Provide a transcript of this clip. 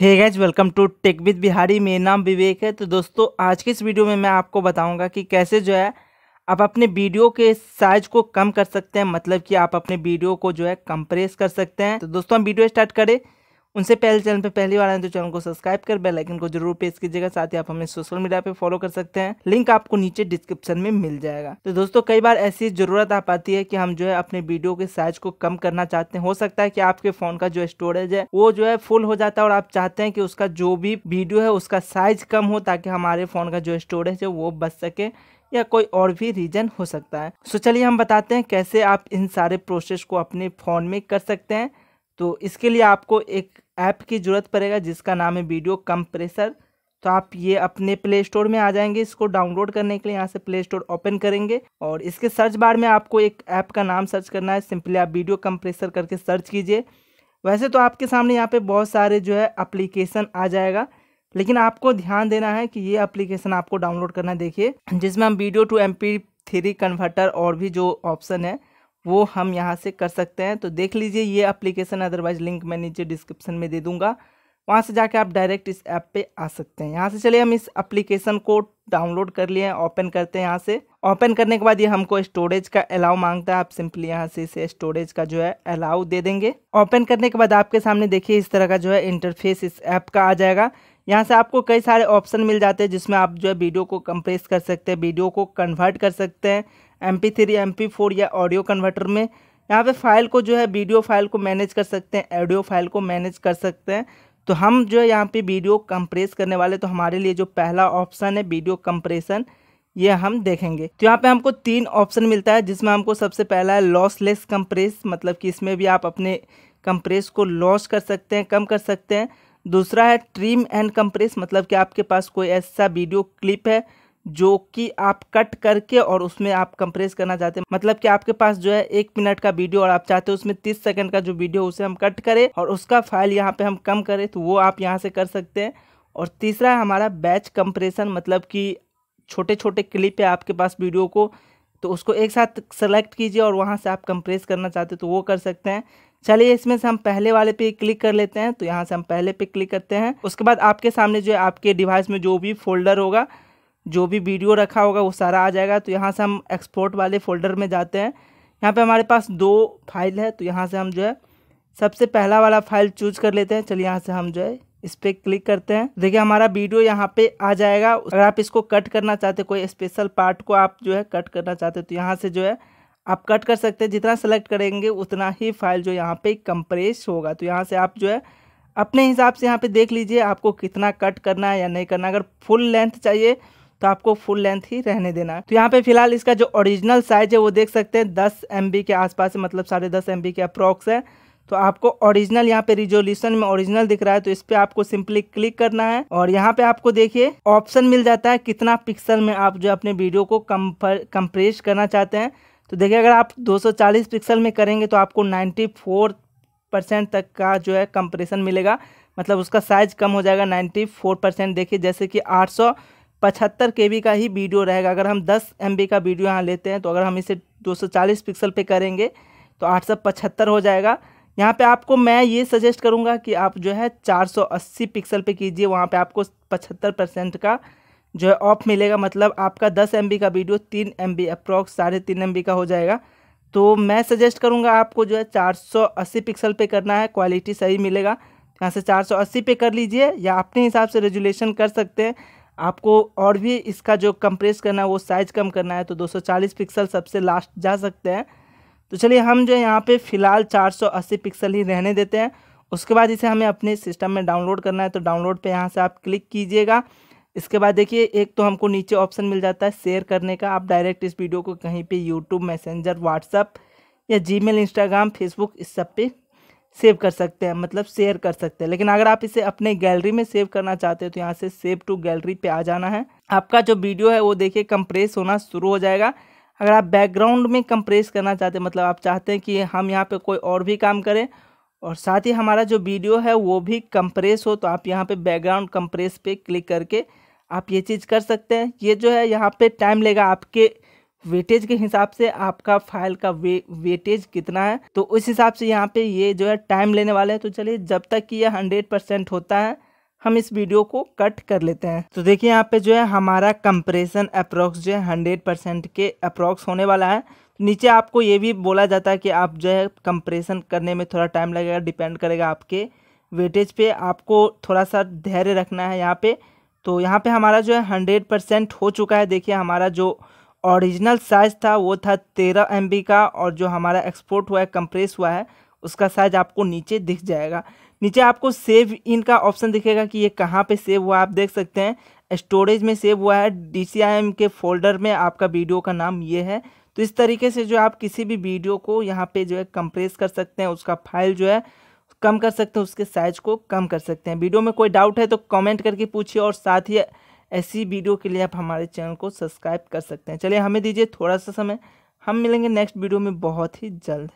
hey guys welcome to tech with Bihari मेरा नाम विवेक है तो दोस्तों आज के इस वीडियो में मैं आपको बताऊंगा कि कैसे जो है आप अपने वीडियो के साइज को कम कर सकते हैं मतलब कि आप अपने वीडियो को जो है कंप्रेस कर सकते हैं तो दोस्तों हम वीडियो स्टार्ट करें उनसे पहले चैनल पे पहली बार आए तो चैनल को सब्सक्राइब कर बेलाइकन को जरूर प्रेस कीजिएगा साथ ही आप हमें सोशल मीडिया पे फॉलो कर सकते हैं लिंक आपको नीचे डिस्क्रिप्शन में मिल जाएगा तो दोस्तों कई बार ऐसी जरूरत आ पाती है कि हम जो है अपने वीडियो के साइज को कम करना चाहते हैं हो सकता है कि आपके फोन का जो स्टोरेज है वो जो है फुल हो जाता है और आप चाहते हैं कि उसका जो भी वीडियो है उसका साइज कम हो ताकि हमारे फोन का जो स्टोरेज है वो बच सके या कोई और भी रीजन हो सकता है सो चलिए हम बताते हैं कैसे आप इन सारे प्रोसेस को अपने फ़ोन में कर सकते हैं तो इसके लिए आपको एक ऐप की ज़रूरत पड़ेगा जिसका नाम है वीडियो कंप्रेसर तो आप ये अपने प्ले स्टोर में आ जाएंगे इसको डाउनलोड करने के लिए यहाँ से प्ले स्टोर ओपन करेंगे और इसके सर्च बार में आपको एक ऐप का नाम सर्च करना है सिंपली आप वीडियो कंप्रेसर करके सर्च कीजिए वैसे तो आपके सामने यहाँ पे बहुत सारे जो है अप्लीकेशन आ जाएगा लेकिन आपको ध्यान देना है कि ये अप्लीकेशन आपको डाउनलोड करना देखिए जिसमें हम video to M three converter और भी जो ऑप्शन है वो हम यहाँ से कर सकते हैं तो देख लीजिए ये एप्लीकेशन अदरवाइज लिंक मैं नीचे डिस्क्रिप्शन में दे दूँगा वहाँ से जाके आप डायरेक्ट इस ऐप पे आ सकते हैं यहाँ से चलिए हम इस एप्लीकेशन को डाउनलोड कर लिए ओपन करते हैं यहाँ से ओपन करने के बाद ये हमको स्टोरेज का अलाउ मांगता है आप सिंपली यहाँ से इसे स्टोरेज का जो है अलाउ दे देंगे ओपन करने के बाद आपके सामने देखिए इस तरह का जो है इंटरफेस इस ऐप का आ जाएगा यहाँ से आपको कई सारे ऑप्शन मिल जाते हैं जिसमें आप जो है वीडियो को कंप्रेस कर सकते हैं वीडियो को कन्वर्ट कर सकते हैं M P three M P four या ऑडियो कन्वर्टर में यहाँ पे फाइल को जो है वीडियो फाइल को मैनेज कर सकते हैं ऑडियो फाइल को मैनेज कर सकते हैं तो हम जो है यहाँ पे वीडियो कंप्रेस करने वाले तो हमारे लिए जो पहला ऑप्शन है वीडियो कंप्रेशन ये हम देखेंगे तो यहाँ पे हमको तीन ऑप्शन मिलता है जिसमें हमको सबसे पहला है लॉसलेस कंप्रेस मतलब कि इसमें भी आप अपने कंप्रेस को लॉस कर सकते हैं कम कर सकते हैं दूसरा है ट्रीम एंड कंप्रेस मतलब कि आपके पास कोई ऐसा वीडियो क्लिप है जो कि आप कट करके और उसमें आप कंप्रेस करना चाहते हैं मतलब कि आपके पास जो है एक मिनट का वीडियो और आप चाहते हो उसमें तीस सेकंड का जो वीडियो उसे हम कट करें और उसका फाइल यहाँ पे हम कम करें तो वो आप यहाँ से कर सकते हैं और तीसरा है हमारा बैच कंप्रेशन मतलब कि छोटे छोटे क्लिप है आपके पास वीडियो को तो उसको एक साथ सेलेक्ट कीजिए और वहाँ से आप कंप्रेस करना चाहते हो तो वो कर सकते हैं चलिए इसमें से हम पहले वाले पे क्लिक कर लेते हैं तो यहाँ से हम पहले पे क्लिक करते हैं उसके बाद आपके सामने जो है आपके डिवाइस में जो भी फोल्डर होगा जो भी वीडियो रखा होगा वो सारा आ जाएगा तो यहाँ से हम एक्सपोर्ट वाले फोल्डर में जाते हैं यहाँ पे हमारे पास दो फाइल है तो यहाँ से हम जो है सबसे पहला वाला फाइल चूज कर लेते हैं चलिए यहाँ से हम जो है इस पर क्लिक करते हैं देखिए हमारा वीडियो यहाँ पे आ जाएगा अगर आप इसको कट करना चाहते कोई स्पेशल पार्ट को आप जो है कट करना चाहते तो यहाँ से जो है आप कट कर सकते हैं जितना सेलेक्ट करेंगे उतना ही फाइल जो यहाँ पे कंप्रेस होगा तो यहाँ से आप जो है अपने हिसाब से यहाँ पे देख लीजिए आपको कितना कट करना है या नहीं करना अगर फुल लेंथ चाहिए तो आपको फुल लेंथ ही रहने देना है तो यहाँ पे फिलहाल इसका जो ओरिजिनल साइज है वो देख सकते हैं दस एम के आसपास मतलब साढ़े दस एम के अप्रॉक्स है तो आपको ओरिजिनल यहाँ पे रिजोल्यूशन में ओरिजिनल दिख रहा है तो इस पर आपको सिंपली क्लिक करना है और यहाँ पे आपको देखिए ऑप्शन मिल जाता है कितना पिक्सल में आप जो अपने वीडियो को कंप्रेस करना चाहते हैं तो देखिए अगर आप 240 पिक्सल में करेंगे तो आपको 94 परसेंट तक का जो है कंप्रेशन मिलेगा मतलब उसका साइज कम हो जाएगा 94 परसेंट देखिए जैसे कि 800 पचहत्तर के का ही वीडियो रहेगा अगर हम दस एम का वीडियो यहाँ लेते हैं तो अगर हम इसे 240 पिक्सल पे करेंगे तो आठ हो जाएगा यहाँ पे आपको मैं ये सजेस्ट करूँगा कि आप जो है 480 पिक्सल पे कीजिए वहाँ पे आपको 75 परसेंट का जो है ऑफ मिलेगा मतलब आपका 10 एम का वीडियो 3 एम बी अप्रॉक्स साढ़े तीन एम का हो जाएगा तो मैं सजेस्ट करूँगा आपको जो है अस्सी पिक्सल पे करना है क्वालिटी सही मिलेगा यहाँ से अस्सी पे कर लीजिए या अपने हिसाब से रेजुलेशन कर सकते हैं आपको और भी इसका जो कंप्रेस करना है वो साइज़ कम करना है तो 240 पिक्सल सबसे लास्ट जा सकते हैं तो चलिए हम जो यहाँ पे फ़िलहाल 480 पिक्सल ही रहने देते हैं उसके बाद इसे हमें अपने सिस्टम में डाउनलोड करना है तो डाउनलोड पे यहाँ से आप क्लिक कीजिएगा इसके बाद देखिए एक तो हमको नीचे ऑप्शन मिल जाता है शेयर करने का आप डायरेक्ट इस वीडियो को कहीं पर यूट्यूब मैसेंजर व्हाट्सअप या जी मेल इंस्टाग्राम फेसबुक इस सब पर सेव कर सकते हैं मतलब शेयर कर सकते हैं लेकिन अगर आप इसे अपने गैलरी में सेव करना चाहते हो तो यहाँ से सेव टू गैलरी पे आ जाना है आपका जो वीडियो है वो देखिए कंप्रेस होना शुरू हो जाएगा अगर आप बैकग्राउंड में कंप्रेस करना चाहते हैं मतलब आप चाहते हैं कि हम यहाँ पे कोई और भी काम करें और साथ ही हमारा जो वीडियो है वो भी कंप्रेस हो तो आप यहाँ पर बैकग्राउंड कंप्रेस पर क्लिक करके आप ये चीज़ कर सकते हैं ये जो है यहाँ पर टाइम लेगा आपके वेटेज के हिसाब से आपका फाइल का वे, वेटेज कितना है तो उस हिसाब से यहाँ पे ये जो है टाइम लेने वाला है तो चलिए जब तक कि ये हंड्रेड परसेंट होता है हम इस वीडियो को कट कर लेते हैं तो देखिए यहाँ पे जो है हमारा कंप्रेशन अप्रोक्स जो है हंड्रेड परसेंट के अप्रोक्स होने वाला है नीचे आपको ये भी बोला जाता है कि आप जो है कंप्रेशन करने में थोड़ा टाइम लगेगा डिपेंड करेगा आपके वेटेज पे आपको थोड़ा सा धैर्य रखना है यहाँ पे तो यहाँ पे हमारा जो है हंड्रेड परसेंट हो चुका है देखिए हमारा जो ओरिजिनल साइज़ था वो था तेरह एम का और जो हमारा एक्सपोर्ट हुआ है कंप्रेस हुआ है उसका साइज आपको नीचे दिख जाएगा नीचे आपको सेव इन का ऑप्शन दिखेगा कि ये कहाँ पे सेव हुआ आप देख सकते हैं स्टोरेज में सेव हुआ है डी के फोल्डर में आपका वीडियो का नाम ये है तो इस तरीके से जो आप किसी भी वीडियो को यहाँ पे जो है कंप्रेस कर सकते हैं उसका फाइल जो है कम कर सकते हैं उसके साइज को कम कर सकते हैं वीडियो में कोई डाउट है तो कमेंट करके पूछिए और साथ ही ऐसी वीडियो के लिए आप हमारे चैनल को सब्सक्राइब कर सकते हैं चलिए हमें दीजिए थोड़ा सा समय हम मिलेंगे नेक्स्ट वीडियो में बहुत ही जल्द